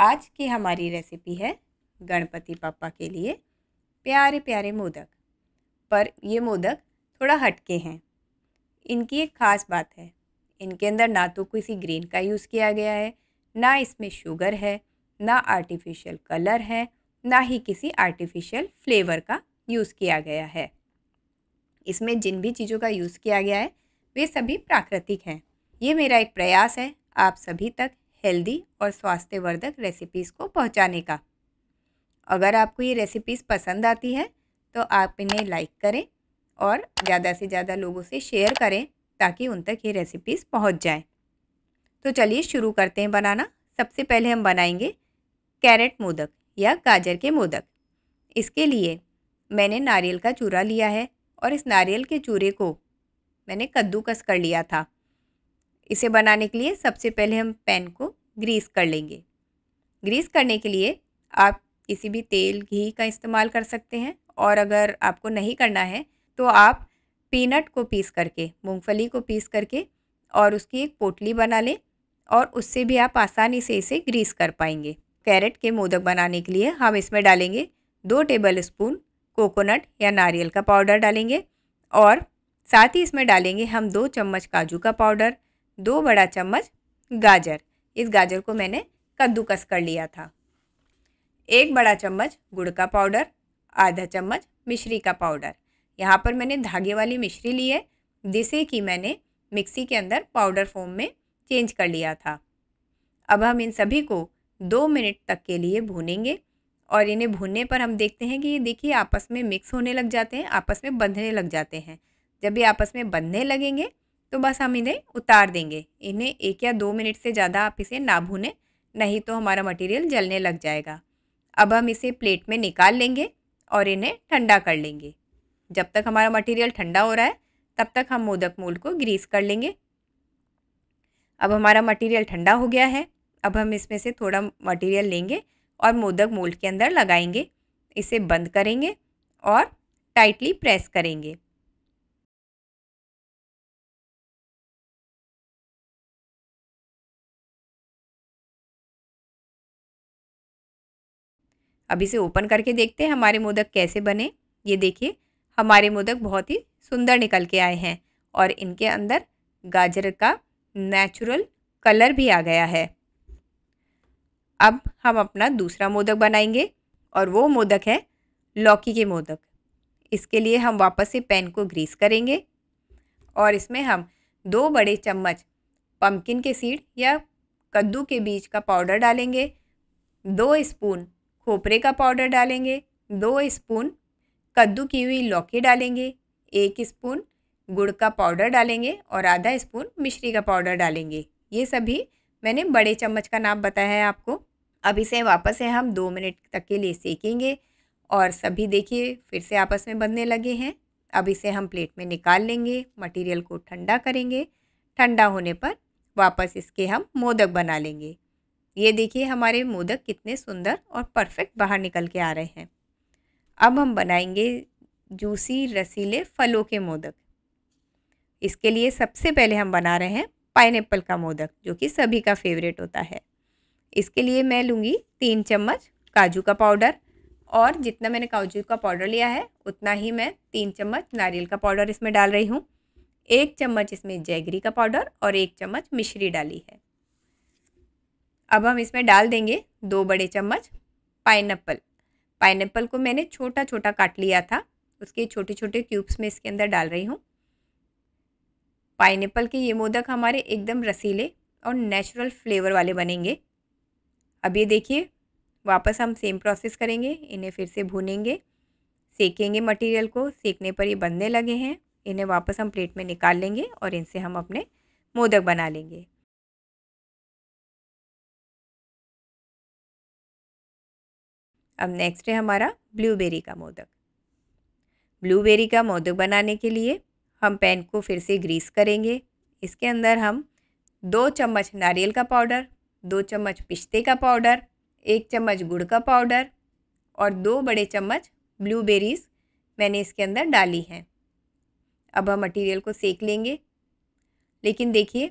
आज की हमारी रेसिपी है गणपति पापा के लिए प्यारे प्यारे मोदक पर ये मोदक थोड़ा हटके हैं इनकी एक ख़ास बात है इनके अंदर ना तो किसी ग्रीन का यूज़ किया गया है ना इसमें शुगर है ना आर्टिफिशियल कलर है ना ही किसी आर्टिफिशियल फ्लेवर का यूज़ किया गया है इसमें जिन भी चीज़ों का यूज़ किया गया है वे सभी प्राकृतिक हैं ये मेरा एक प्रयास है आप सभी तक हेल्दी और स्वास्थ्यवर्धक रेसिपीज़ को पहुंचाने का अगर आपको ये रेसिपीज़ पसंद आती है तो आप इन्हें लाइक करें और ज़्यादा से ज़्यादा लोगों से शेयर करें ताकि उन तक ये रेसिपीज़ पहुंच जाएं। तो चलिए शुरू करते हैं बनाना सबसे पहले हम बनाएंगे कैरेट मोदक या गाजर के मोदक इसके लिए मैंने नारियल का चूरा लिया है और इस नारियल के चूरे को मैंने कद्दूकस कर लिया था इसे बनाने के लिए सबसे पहले हम पैन को ग्रीस कर लेंगे ग्रीस करने के लिए आप किसी भी तेल घी का इस्तेमाल कर सकते हैं और अगर आपको नहीं करना है तो आप पीनट को पीस करके मूंगफली को पीस करके और उसकी एक पोटली बना लें और उससे भी आप आसानी से इसे ग्रीस कर पाएंगे कैरेट के मोदक बनाने के लिए हम इसमें डालेंगे दो टेबल स्पून कोकोनट या नारियल का पाउडर डालेंगे और साथ ही इसमें डालेंगे हम दो चम्मच काजू का पाउडर दो बड़ा चम्मच गाजर इस गाजर को मैंने कद्दूकस कर लिया था एक बड़ा चम्मच गुड़ का पाउडर आधा चम्मच मिश्री का पाउडर यहाँ पर मैंने धागे वाली मिश्री ली है जिसे कि मैंने मिक्सी के अंदर पाउडर फॉर्म में चेंज कर लिया था अब हम इन सभी को दो मिनट तक के लिए भूनेंगे और इन्हें भूनने पर हम देखते हैं कि ये देखिए आपस में मिक्स होने लग जाते हैं आपस में बंधने लग जाते हैं जब ये आपस में बंधने लगेंगे तो बस हम इन्हें उतार देंगे इन्हें एक या दो मिनट से ज़्यादा आप इसे ना भूने नहीं तो हमारा मटेरियल जलने लग जाएगा अब हम इसे प्लेट में निकाल लेंगे और इन्हें ठंडा कर लेंगे जब तक हमारा मटेरियल ठंडा हो रहा है तब तक हम मोदक मूल को ग्रीस कर लेंगे अब हमारा मटेरियल ठंडा हो गया है अब हम इसमें से थोड़ा मटेरियल लेंगे और मोदक मूल के अंदर लगाएंगे इसे बंद करेंगे और टाइटली प्रेस करेंगे अब इसे ओपन करके देखते हैं हमारे मोदक कैसे बने ये देखिए हमारे मोदक बहुत ही सुंदर निकल के आए हैं और इनके अंदर गाजर का नेचुरल कलर भी आ गया है अब हम अपना दूसरा मोदक बनाएंगे और वो मोदक है लौकी के मोदक इसके लिए हम वापस से पैन को ग्रीस करेंगे और इसमें हम दो बड़े चम्मच पम्पकिन के सीड या कद्दू के बीज का पाउडर डालेंगे दो स्पून खोपरे का पाउडर डालेंगे दो स्पून कद्दू की हुई लौकी डालेंगे एक स्पून गुड़ का पाउडर डालेंगे और आधा स्पून मिश्री का पाउडर डालेंगे ये सभी मैंने बड़े चम्मच का नाप बताया है आपको अब इसे वापस से हम दो मिनट तक के लिए सेकेंगे और सभी देखिए फिर से आपस में बनने लगे हैं अब इसे हम प्लेट में निकाल लेंगे मटेरियल को ठंडा करेंगे ठंडा होने पर वापस इसके हम मोदक बना लेंगे ये देखिए हमारे मोदक कितने सुंदर और परफेक्ट बाहर निकल के आ रहे हैं अब हम बनाएंगे जूसी रसीले फलों के मोदक इसके लिए सबसे पहले हम बना रहे हैं पाइनएप्पल का मोदक जो कि सभी का फेवरेट होता है इसके लिए मैं लूँगी तीन चम्मच काजू का पाउडर और जितना मैंने काजू का पाउडर लिया है उतना ही मैं तीन चम्मच नारियल का पाउडर इसमें डाल रही हूँ एक चम्मच इसमें जैगरी का पाउडर और एक चम्मच मिश्री डाली है अब हम इसमें डाल देंगे दो बड़े चम्मच पाइनएप्पल पाइनएप्पल को मैंने छोटा छोटा काट लिया था उसके छोटे छोटे क्यूब्स में इसके अंदर डाल रही हूँ पाइनएप्पल के ये मोदक हमारे एकदम रसीले और नेचुरल फ्लेवर वाले बनेंगे अब ये देखिए वापस हम सेम प्रोसेस करेंगे इन्हें फिर से भूनेंगे सेकेंगे मटेरियल को सेकने पर ये बनने लगे हैं इन्हें वापस हम प्लेट में निकाल लेंगे और इनसे हम अपने मोदक बना लेंगे अब नेक्स्ट है हमारा ब्लूबेरी का मोदक ब्लूबेरी का मोदक बनाने के लिए हम पैन को फिर से ग्रीस करेंगे इसके अंदर हम दो चम्मच नारियल का पाउडर दो चम्मच पिस्ते का पाउडर एक चम्मच गुड़ का पाउडर और दो बड़े चम्मच ब्लूबेरीज मैंने इसके अंदर डाली हैं अब हम मटेरियल को सेक लेंगे लेकिन देखिए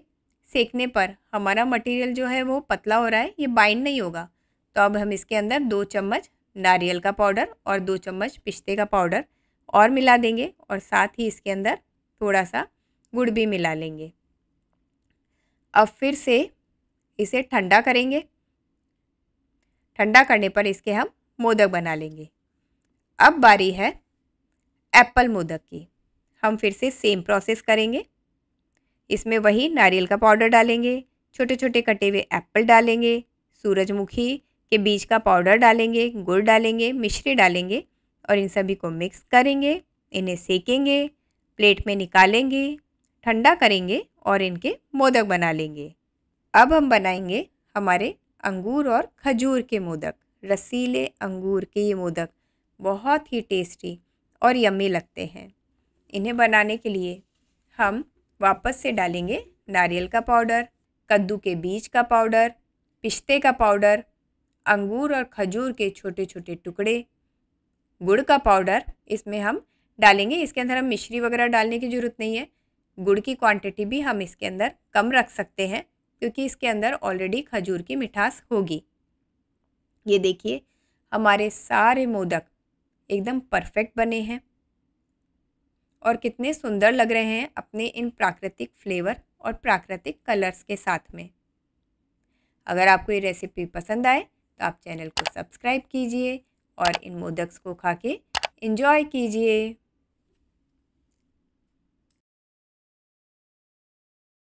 सेकने पर हमारा मटेरियल जो है वो पतला हो रहा है ये बाइंड नहीं होगा तो अब हम इसके अंदर दो चम्मच नारियल का पाउडर और दो चम्मच पिस्ते का पाउडर और मिला देंगे और साथ ही इसके अंदर थोड़ा सा गुड़ भी मिला लेंगे अब फिर से इसे ठंडा करेंगे ठंडा करने पर इसके हम मोदक बना लेंगे अब बारी है एप्पल मोदक की हम फिर से सेम प्रोसेस करेंगे इसमें वही नारियल का पाउडर डालेंगे छोटे छोटे कटे हुए एप्पल डालेंगे सूरजमुखी के बीज का पाउडर डालेंगे गुड़ डालेंगे मिश्री डालेंगे और इन सभी को मिक्स करेंगे इन्हें सेकेंगे प्लेट में निकालेंगे ठंडा करेंगे और इनके मोदक बना लेंगे अब हम बनाएंगे हमारे अंगूर और खजूर के मोदक रसीले अंगूर के ये मोदक बहुत ही टेस्टी और यम्मी लगते हैं इन्हें बनाने के लिए हम वापस से डालेंगे नारियल का पाउडर कद्दू के बीज का पाउडर पिश्ते का पाउडर अंगूर और खजूर के छोटे छोटे टुकड़े गुड़ का पाउडर इसमें हम डालेंगे इसके अंदर हम मिश्री वगैरह डालने की ज़रूरत नहीं है गुड़ की क्वांटिटी भी हम इसके अंदर कम रख सकते हैं क्योंकि इसके अंदर ऑलरेडी खजूर की मिठास होगी ये देखिए हमारे सारे मोदक एकदम परफेक्ट बने हैं और कितने सुंदर लग रहे हैं अपने इन प्राकृतिक फ्लेवर और प्राकृतिक कलर्स के साथ में अगर आपको ये रेसिपी पसंद आए तो आप चैनल को सब्सक्राइब कीजिए और इन मोदक्स को खा के इन्जॉय कीजिए